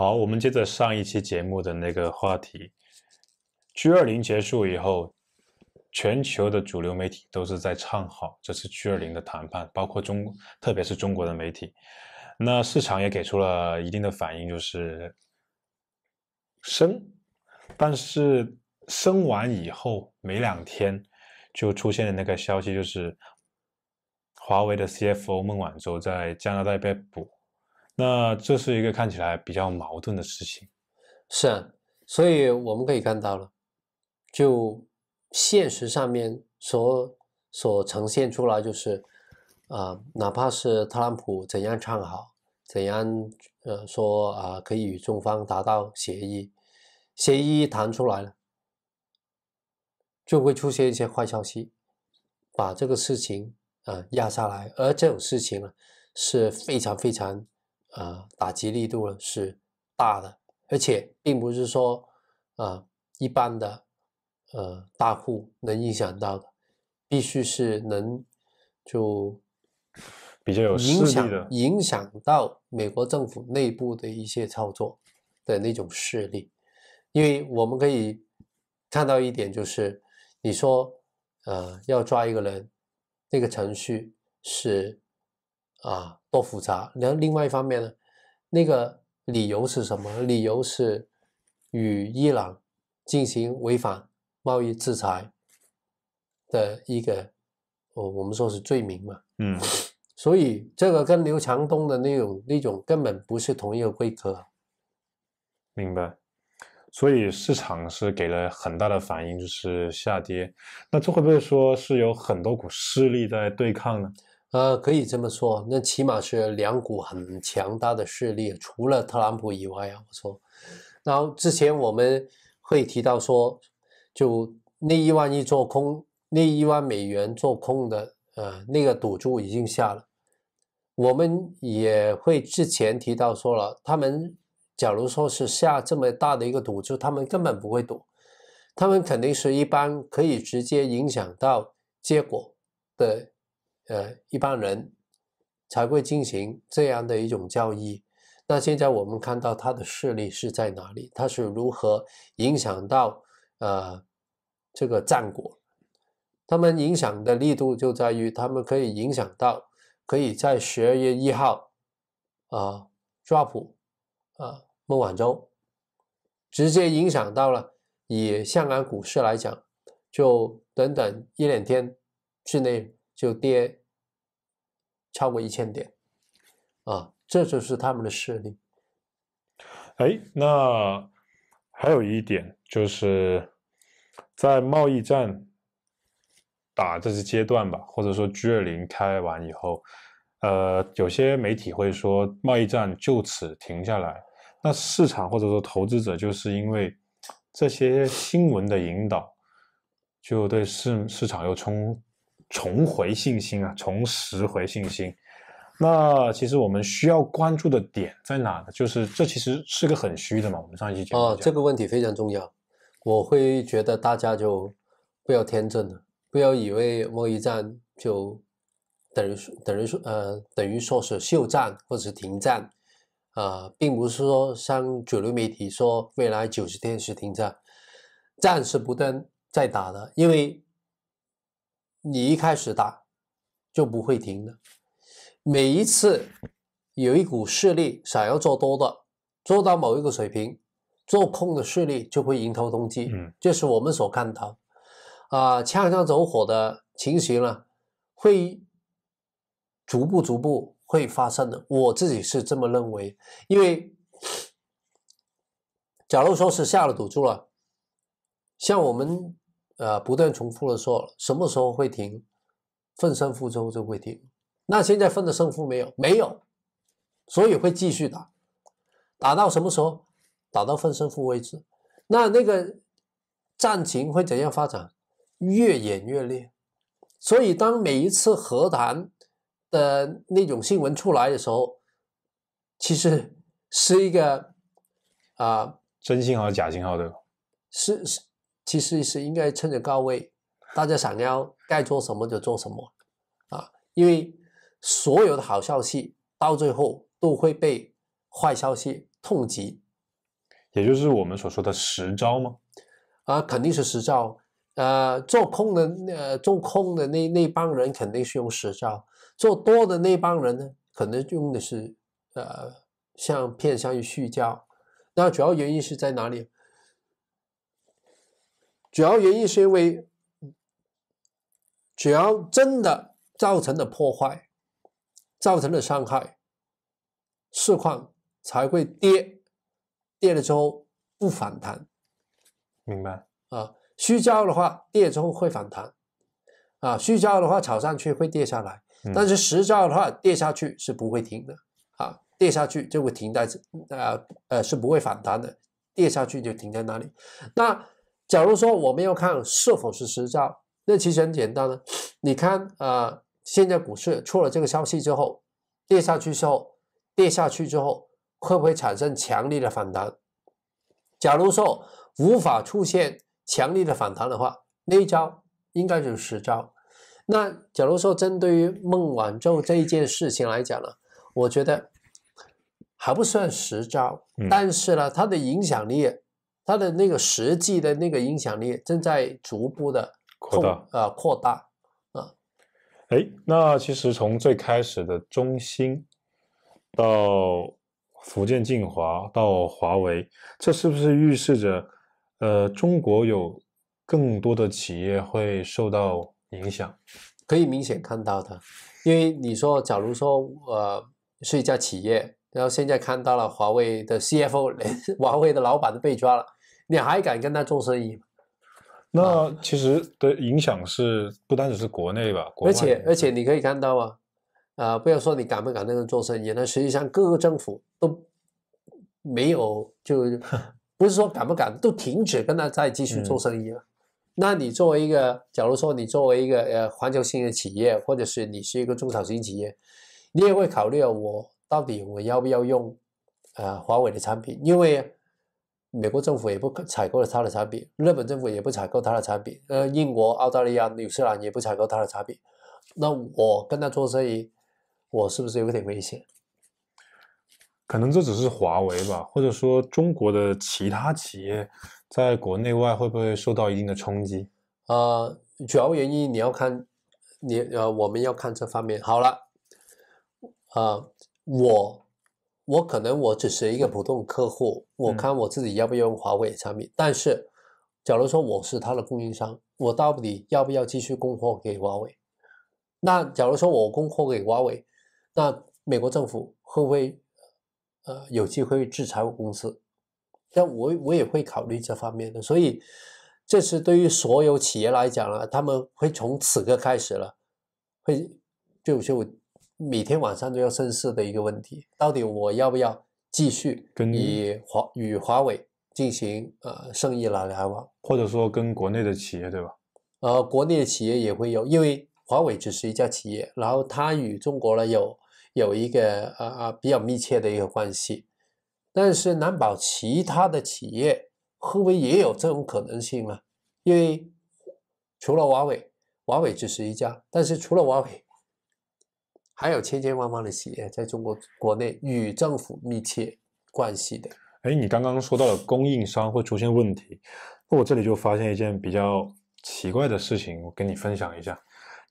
好，我们接着上一期节目的那个话题。G 二零结束以后，全球的主流媒体都是在唱好这次 G 二零的谈判，包括中，特别是中国的媒体。那市场也给出了一定的反应，就是升。但是升完以后没两天，就出现了那个消息，就是华为的 CFO 孟晚舟在加拿大被捕。那这是一个看起来比较矛盾的事情，是啊，所以我们可以看到了，就现实上面所所呈现出来就是啊，哪怕是特朗普怎样唱好，怎样呃说啊可以与中方达到协议，协议谈出来了，就会出现一些坏消息，把这个事情啊压下来，而这种事情啊是非常非常。啊，打击力度呢是大的，而且并不是说啊一般的呃大户能影响到的，必须是能就比较有影响的，影响到美国政府内部的一些操作的那种势力。因为我们可以看到一点，就是你说啊要抓一个人，那个程序是啊。多复杂？然后另外一方面呢，那个理由是什么？理由是与伊朗进行违反贸易制裁的一个，我我们说是罪名嘛。嗯。所以这个跟刘强东的那种那种根本不是同一个规格。明白。所以市场是给了很大的反应，就是下跌。那这会不会说是有很多股势力在对抗呢？呃，可以这么说，那起码是两股很强大的势力，除了特朗普以外啊，我说，然后之前我们会提到说，就那一万亿做空，那一万美元做空的，呃，那个赌注已经下了。我们也会之前提到说了，他们假如说是下这么大的一个赌注，他们根本不会赌，他们肯定是一般可以直接影响到结果的。呃，一般人才会进行这样的一种交易。那现在我们看到他的势力是在哪里？他是如何影响到呃这个战果？他们影响的力度就在于他们可以影响到，可以在十二月一号啊抓捕啊孟晚舟，直接影响到了以香港股市来讲，就短短一两天之内就跌。超过一千点，啊，这就是他们的实力。哎，那还有一点就是，在贸易战打这些阶段吧，或者说 G 二零开完以后，呃，有些媒体会说贸易战就此停下来，那市场或者说投资者就是因为这些新闻的引导，就对市市场又冲。重回信心啊，重拾回信心。那其实我们需要关注的点在哪呢？就是这其实是个很虚的嘛。我们上一期讲哦，这个问题非常重要。我会觉得大家就不要天真了，不要以为贸易战就等于等于说呃等于说是休战或者是停战啊，并不是说像主流媒体说未来九十天是停战，战是不断在打的，因为。你一开始打就不会停的。每一次有一股势力想要做多的，做到某一个水平，做空的势力就会迎头痛击。嗯，这是我们所看到，啊，枪枪走火的情形呢，会逐步逐步会发生的。我自己是这么认为，因为假如说是下了赌注了，像我们。呃，不断重复的说，什么时候会停？分胜负之后就会停。那现在分的胜负没有，没有，所以会继续打。打到什么时候？打到分胜负为止。那那个战情会怎样发展？越演越烈。所以当每一次和谈的那种新闻出来的时候，其实是一个啊，真信号假信号的？是是。其实是应该趁着高位，大家想要该做什么就做什么啊！因为所有的好消息到最后都会被坏消息痛击，也就是我们所说的十招吗？啊，肯定是十招。呃，做空的那做空的那那帮人肯定是用十招，做多的那帮人呢，可能用的是呃像偏向于续招。那主要原因是在哪里？主要原因是因为，只要真的造成的破坏、造成的伤害，市况才会跌，跌了之后不反弹。明白？啊，虚招的话，跌之后会反弹；啊，虚招的话，炒上去会跌下来。但是实招的话，跌下去是不会停的。啊，跌下去就会停在，啊呃，是不会反弹的，跌下去就停在那里。那。假如说我们要看是否是实招，那其实很简单呢，你看啊，现在股市出了这个消息之后，跌下去之后，跌下去之后，会不会产生强力的反弹？假如说无法出现强力的反弹的话，那一招应该就是实招。那假如说针对于孟晚舟这一件事情来讲呢，我觉得还不算实招，但是呢，它的影响力。它的那个实际的那个影响力正在逐步的扩大，呃，扩大，啊，哎，那其实从最开始的中兴，到福建晋华，到华为，这是不是预示着，呃，中国有更多的企业会受到影响？可以明显看到的，因为你说，假如说，呃，是一家企业，然后现在看到了华为的 CFO，华为的老板都被抓了。你还敢跟他做生意？那其实的影响是不单只是国内吧，而且而且你可以看到啊，啊不要说你敢不敢跟他做生意，那实际上各个政府都没有，就不是说敢不敢，都停止跟他再继续做生意了。那你作为一个，假如说你作为一个呃环球性的企业，或者是你是一个中小型企业，你也会考虑我到底我要不要用呃华为的产品，因为。美国政府也不采购了它的产品，日本政府也不采购它的产品，呃，英国、澳大利亚、纽西兰也不采购它的产品，那我跟他做生意，我是不是有点危险？可能这只是华为吧，或者说中国的其他企业在国内外会不会受到一定的冲击？呃，主要原因你要看，你呃，我们要看这方面。好了，啊，我。我可能我只是一个普通客户，我看我自己要不要用华为产品。但是，假如说我是他的供应商，我到底要不要继续供货给华为？那假如说我供货给华为，那美国政府会不会呃有机会制裁我公司？但我我也会考虑这方面的。所以，这是对于所有企业来讲了，他们会从此刻开始了，会就就。每天晚上都要深思的一个问题，到底我要不要继续与华与华为进行呃生意来来往，或者说跟国内的企业对吧？呃，国内的企业也会有，因为华为只是一家企业，然后它与中国呢有有一个呃呃比较密切的一个关系，但是难保其他的企业会不会也有这种可能性呢？因为除了华为，华为只是一家，但是除了华为。还有千千万万的企业在中国国内与政府密切关系的。哎，你刚刚说到了供应商会出现问题，那我这里就发现一件比较奇怪的事情，我跟你分享一下，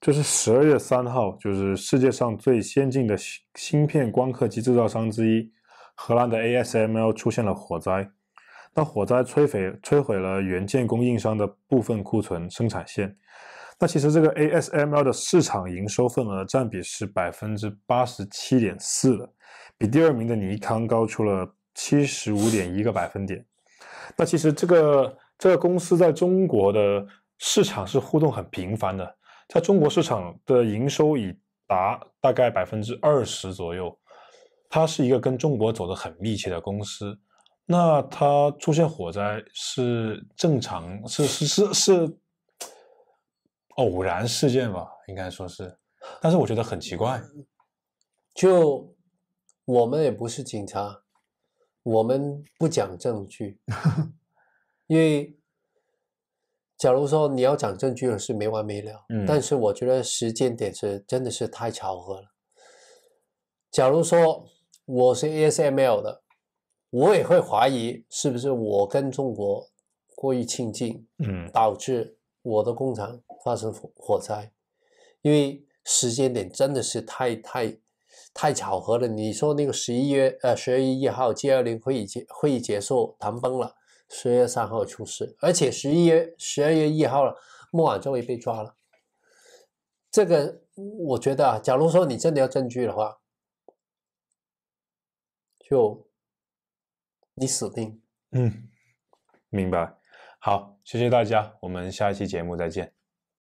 就是十二月三号，就是世界上最先进的芯片光刻机制造商之一荷兰的 ASML 出现了火灾，那火灾摧毁摧毁了元件供应商的部分库存生产线。那其实这个 ASML 的市场营收份额占比是百分之八十七点四的，比第二名的尼康高出了七十五点一个百分点。那其实这个这个公司在中国的市场是互动很频繁的，在中国市场的营收已达大概百分之二十左右，它是一个跟中国走的很密切的公司。那它出现火灾是正常，是是是是。偶然事件吧，应该说是，但是我觉得很奇怪。就我们也不是警察，我们不讲证据，因为假如说你要讲证据的是没完没了。嗯。但是我觉得时间点是真的是太巧合了。假如说我是 ASML 的，我也会怀疑是不是我跟中国过于亲近，嗯，导致我的工厂。发生火火灾，因为时间点真的是太太太巧合了。你说那个十一月呃十二月一号，G 二零会议结会议结束谈崩了，十月三号出事，而且十一月十二月一号了，莫晚终于被抓了。这个我觉得啊，假如说你真的要证据的话，就你死定。嗯，明白。好，谢谢大家，我们下一期节目再见。